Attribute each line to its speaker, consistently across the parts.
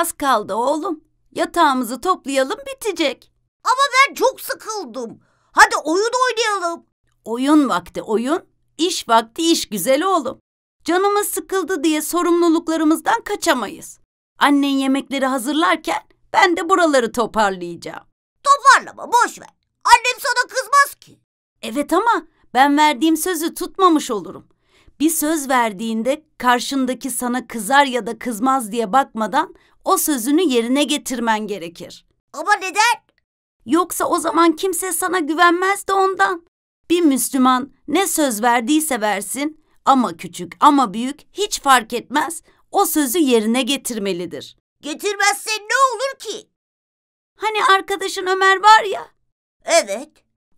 Speaker 1: Az kaldı oğlum. Yatağımızı toplayalım bitecek. Ama ben çok sıkıldım. Hadi oyun oynayalım. Oyun vakti oyun, iş vakti iş güzel oğlum. Canımız sıkıldı diye sorumluluklarımızdan kaçamayız. Annen yemekleri hazırlarken ben de buraları toparlayacağım. Toparlama boş ver. Annem sana kızmaz ki. Evet ama ben verdiğim sözü tutmamış olurum. Bir söz verdiğinde karşındaki sana kızar ya da kızmaz diye bakmadan o sözünü yerine getirmen gerekir. Ama neden? Yoksa o zaman kimse sana güvenmez de ondan. Bir Müslüman ne söz verdiyse versin ama küçük ama büyük hiç fark etmez o sözü yerine getirmelidir. Getirmezse ne olur ki? Hani arkadaşın Ömer var ya. Evet.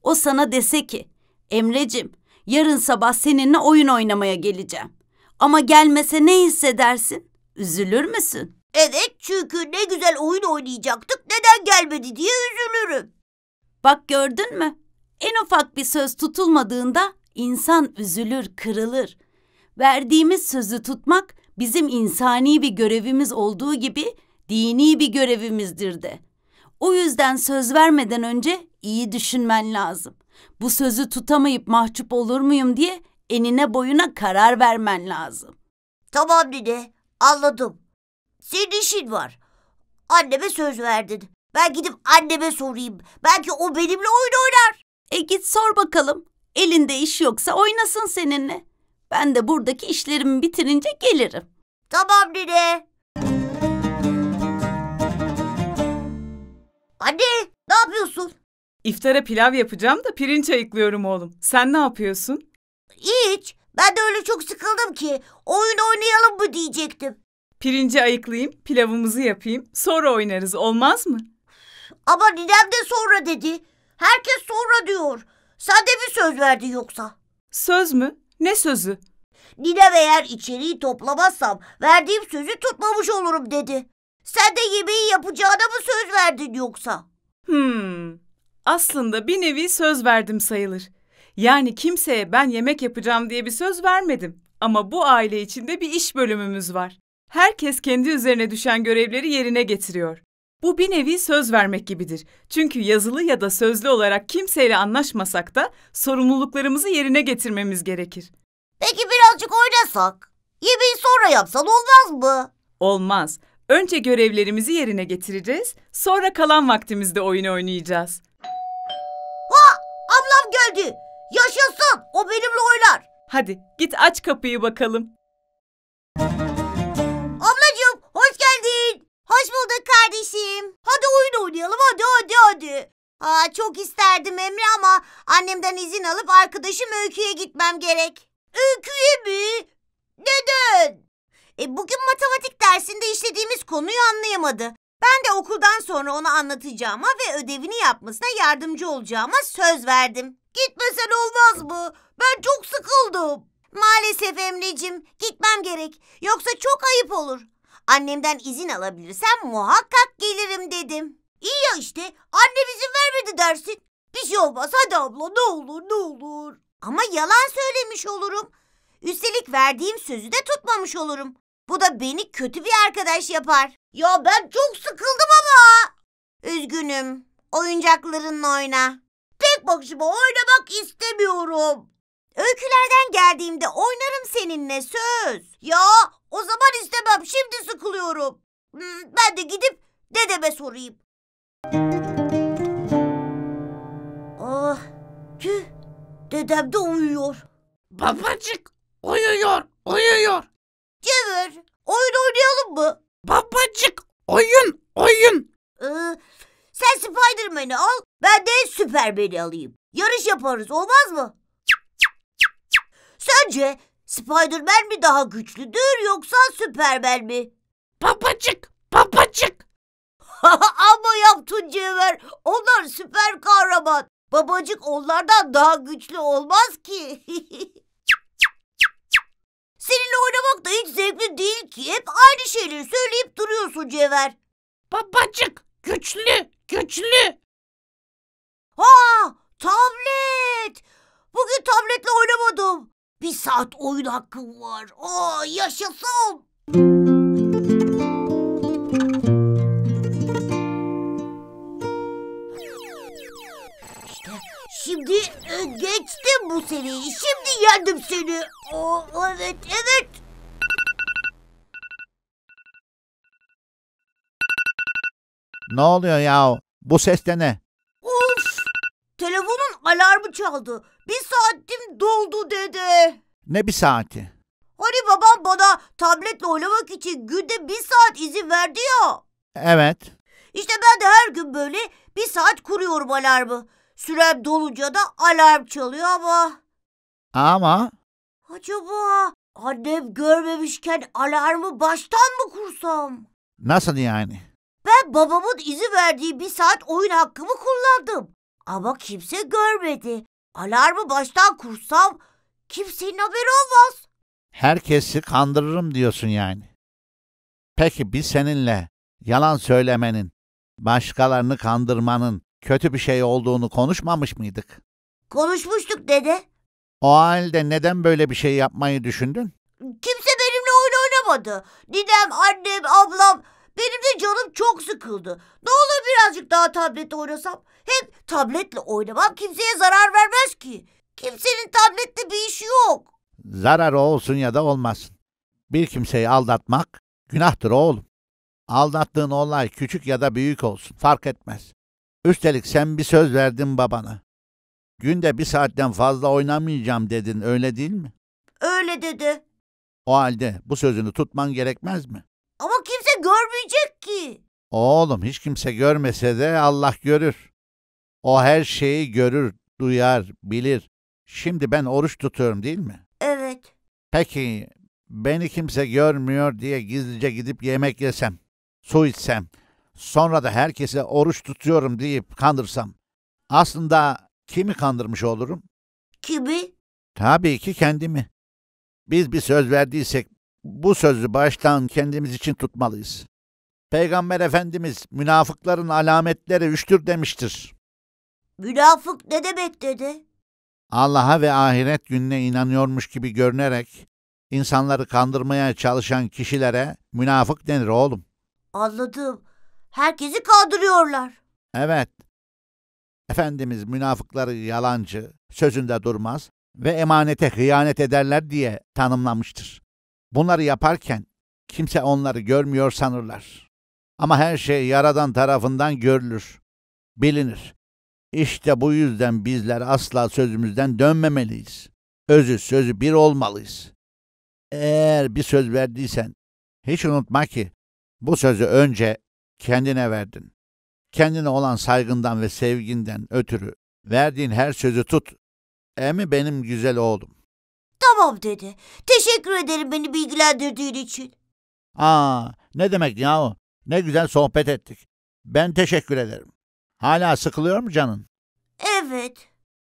Speaker 1: O sana dese ki Emrecim yarın sabah seninle oyun oynamaya geleceğim. Ama gelmese ne hissedersin? Üzülür müsün? Evet çünkü ne güzel oyun oynayacaktık neden gelmedi diye üzülürüm. Bak gördün mü? En ufak bir söz tutulmadığında insan üzülür, kırılır. Verdiğimiz sözü tutmak bizim insani bir görevimiz olduğu gibi dini bir görevimizdir de. O yüzden söz vermeden önce iyi düşünmen lazım. Bu sözü tutamayıp mahcup olur muyum diye enine boyuna karar vermen lazım. Tamam dede, anladım. Senin işin var. Anneme söz verdin. Ben gidip anneme sorayım. Belki o benimle oyun oynar. E git sor bakalım. Elinde iş yoksa oynasın seninle. Ben de buradaki işlerimi bitirince gelirim. Tamam nene.
Speaker 2: Anne ne yapıyorsun? İftara pilav yapacağım da pirinç ayıklıyorum oğlum. Sen ne yapıyorsun? Hiç. Ben de öyle çok sıkıldım ki oyun oynayalım mı diyecektim. Pirinci ayıklayayım, pilavımızı yapayım. Sonra oynarız olmaz mı? Ama ninem de sonra dedi. Herkes sonra diyor. Sen de bir söz verdin yoksa. Söz mü? Ne sözü?
Speaker 3: Ninem eğer içeriği toplamazsam verdiğim sözü tutmamış olurum dedi. Sen de
Speaker 2: yemeği yapacağına mı söz verdin yoksa? Hmm. Aslında bir nevi söz verdim sayılır. Yani kimseye ben yemek yapacağım diye bir söz vermedim. Ama bu aile içinde bir iş bölümümüz var. Herkes kendi üzerine düşen görevleri yerine getiriyor. Bu bir nevi söz vermek gibidir. Çünkü yazılı ya da sözlü olarak kimseyle anlaşmasak da sorumluluklarımızı yerine getirmemiz gerekir. Peki birazcık oynasak? Yemeği sonra yapsan olmaz mı? Olmaz. Önce görevlerimizi yerine getireceğiz, sonra kalan vaktimizde oyun oynayacağız. Ha! Ablam geldi. Yaşasın. O benimle oynar. Hadi git aç kapıyı bakalım.
Speaker 3: kardeşim. Hadi oyun oynayalım hadi hadi hadi. Aa, çok isterdim Emre ama annemden izin alıp arkadaşım Öykü'ye gitmem gerek. Öykü'ye mi? Neden? E, bugün matematik dersinde işlediğimiz konuyu anlayamadı. Ben de okuldan sonra ona anlatacağıma ve ödevini yapmasına yardımcı olacağıma söz verdim. Gitmesen olmaz mı? Ben çok sıkıldım. Maalesef Emre'cim gitmem gerek. Yoksa çok ayıp olur. Annemden izin alabilirsem muhakkak gelirim dedim. İyi ya işte annem izin vermedi dersin. Bir şey olmaz hadi abla ne olur ne olur. Ama yalan söylemiş olurum. Üstelik verdiğim sözü de tutmamış olurum. Bu da beni kötü bir arkadaş yapar. Ya ben çok sıkıldım ama. Üzgünüm. Oyuncaklarınla oyna. Tek başıma oynamak istemiyorum. Öykülerden geldiğimde oynarım seninle söz. Ya o zaman istemem. Şimdi sıkılıyorum. Hmm, ben de gidip dedeme sorayım. Ah, tüh. Dedem de uyuyor. Babacık uyuyor, uyuyor. Cevher, oyun oynayalım mı? Babacık oyun, oyun. Ee, sen Spiderman'i al, ben de Süperman'i alayım. Yarış yaparız, olmaz mı? Sence Spiderman mi daha güçlüdür yoksa Süpermen mi? Papacık, papacık. Ama yaptın Cevher. Onlar süper kahraman. Babacık onlardan daha güçlü olmaz ki. Seninle oynamak da hiç zevkli değil ki. Hep aynı şeyleri söyleyip duruyorsun Cevher. Babacık, güçlü, güçlü. Ha, tablet. Bugün tabletle oynamadım. Bir saat oyun hakkım var. Aa yaşasın. İşte şimdi e, geçtim bu seriyi. Şimdi yendim seni. Aa, evet evet.
Speaker 4: Ne oluyor ya? Bu ses de ne?
Speaker 3: Telefonun alarmı çaldı. Bir saatim doldu dedi.
Speaker 4: Ne bir saati?
Speaker 3: Hani babam bana tabletle oynamak için günde bir saat izin verdi ya. Evet. İşte ben de her gün böyle bir saat kuruyorum alarmı. Sürem dolunca da alarm çalıyor ama. Ama? Acaba annem görmemişken alarmı baştan mı kursam?
Speaker 4: Nasıl yani?
Speaker 3: Ben babamın izin verdiği bir saat oyun hakkımı kullandım. Ama kimse görmedi. Alarmı baştan kursam kimsenin haberi olmaz.
Speaker 4: Herkesi kandırırım diyorsun yani. Peki biz seninle yalan söylemenin, başkalarını kandırmanın kötü bir şey olduğunu konuşmamış mıydık?
Speaker 3: Konuşmuştuk dede.
Speaker 4: O halde neden böyle bir şey yapmayı düşündün?
Speaker 3: Kimse benimle oyun oynamadı. Ninem, annem, ablam benim de canım çok sıkıldı. Ne olur birazcık daha tablette oynasam. Hem tabletle oynamam kimseye zarar vermez ki. Kimsenin tablette bir işi yok.
Speaker 4: Zararı olsun ya da olmasın. Bir kimseyi aldatmak günahtır oğlum. Aldattığın olay küçük ya da büyük olsun fark etmez. Üstelik sen bir söz verdin babana. Günde bir saatten fazla oynamayacağım dedin öyle değil mi?
Speaker 3: Öyle dedi.
Speaker 4: O halde bu sözünü tutman gerekmez mi?
Speaker 3: Ama kimse görmeyecek ki.
Speaker 4: Oğlum hiç kimse görmese de Allah görür. O her şeyi görür, duyar, bilir. Şimdi ben oruç tutuyorum değil mi? Evet. Peki beni kimse görmüyor diye gizlice gidip yemek yesem, su içsem, sonra da herkese oruç tutuyorum deyip kandırsam. Aslında kimi kandırmış olurum? Kimi? Tabii ki kendimi. Biz bir söz verdiysek bu sözü baştan kendimiz için tutmalıyız. Peygamber Efendimiz münafıkların alametleri üçtür demiştir.
Speaker 3: Münafık ne demek dedi?
Speaker 4: Allah'a ve ahiret gününe inanıyormuş gibi görünerek insanları kandırmaya çalışan kişilere münafık denir oğlum.
Speaker 3: Anladım. Herkesi kandırıyorlar.
Speaker 4: Evet. Efendimiz münafıkları yalancı, sözünde durmaz ve emanete hıyanet ederler diye tanımlamıştır. Bunları yaparken kimse onları görmüyor sanırlar. Ama her şey yaradan tarafından görülür, bilinir. İşte bu yüzden bizler asla sözümüzden dönmemeliyiz. Özü sözü bir olmalıyız. Eğer bir söz verdiysen hiç unutma ki bu sözü önce kendine verdin. Kendine olan saygından ve sevginden ötürü verdiğin her sözü tut. Emi benim güzel oğlum.
Speaker 3: Tamam dede. Teşekkür ederim beni bilgilendirdiğin için.
Speaker 4: Aa, ne demek yahu? Ne güzel sohbet ettik. Ben teşekkür ederim. Hala sıkılıyor mu canın? Evet.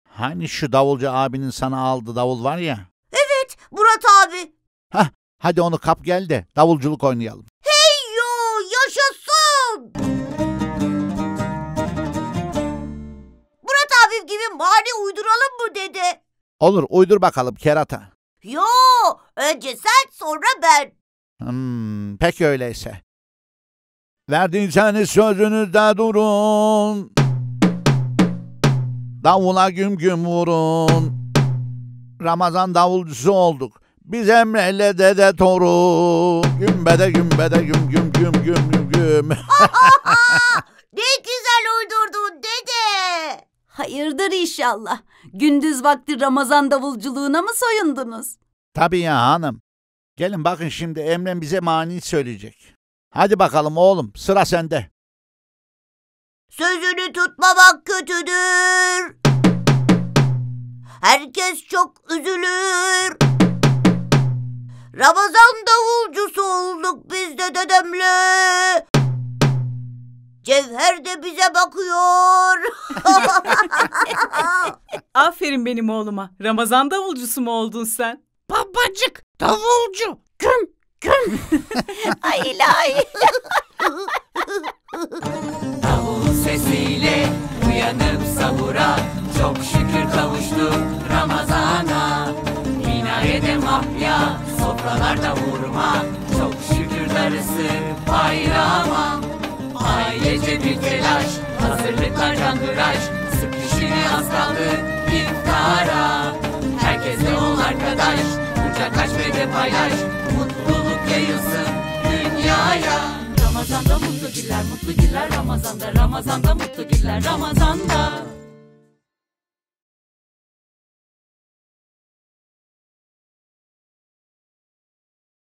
Speaker 4: Hani şu davulcu abinin sana aldığı davul var ya?
Speaker 3: Evet Murat abi.
Speaker 4: Hah hadi onu kap gel de davulculuk oynayalım.
Speaker 3: Hey yo yaşasın. Murat abi gibi mani uyduralım mı dede?
Speaker 4: Olur uydur bakalım kerata.
Speaker 3: Yo önce sen sonra ben.
Speaker 4: Hmm, peki öyleyse. Verdiyseniz sözünüzde durun. Davula güm güm vurun. Ramazan davulcusu olduk. Biz Emre'yle dede toru. Gümbede gümbede güm güm güm güm güm güm.
Speaker 1: ne güzel uydurdun dede. Hayırdır inşallah. Gündüz vakti Ramazan davulculuğuna mı soyundunuz?
Speaker 4: Tabii ya hanım. Gelin bakın şimdi Emre bize mani söyleyecek. Hadi bakalım oğlum sıra sende.
Speaker 3: Sözünü tutmamak kötüdür. Herkes çok üzülür. Ramazan davulcusu olduk biz de dedemle.
Speaker 2: Cevher de bize bakıyor. Aferin benim oğluma. Ramazan davulcusu mu oldun sen? Babacık davulcu güm güm. ilahi. Davul sesiyle uyanıp sahura çok şükür kavuştuk Ramazana. Minarede mahya, sofralarda vurma, çok şükür darısı bayrama. Ailece bir telaş, hazırlıklar candıraş, sıkışını az kaldı iftara. Herkesle ol arkadaş, kucak aç ve de paylaş, mutluluk yayılsın Ramazanda mutlu günler mutlu günler Ramazanda Ramazanda mutlu günler Ramazanda